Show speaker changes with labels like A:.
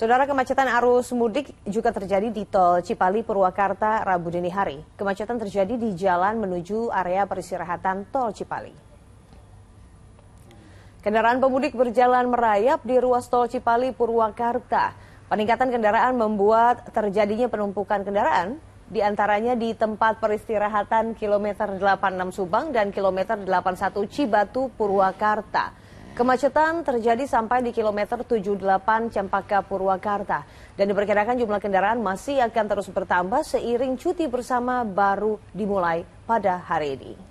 A: Saudara kemacetan arus mudik juga terjadi di tol Cipali Purwakarta Rabu dini hari. Kemacetan terjadi di jalan menuju area peristirahatan tol Cipali. Kendaraan pemudik berjalan merayap di ruas tol Cipali Purwakarta. Peningkatan kendaraan membuat terjadinya penumpukan kendaraan di antaranya di tempat peristirahatan kilometer 86 Subang dan kilometer 81 Cibatu Purwakarta. Kemacetan terjadi sampai di kilometer 78 Cempaka Purwakarta dan diperkirakan jumlah kendaraan masih akan terus bertambah seiring cuti bersama baru dimulai pada hari ini.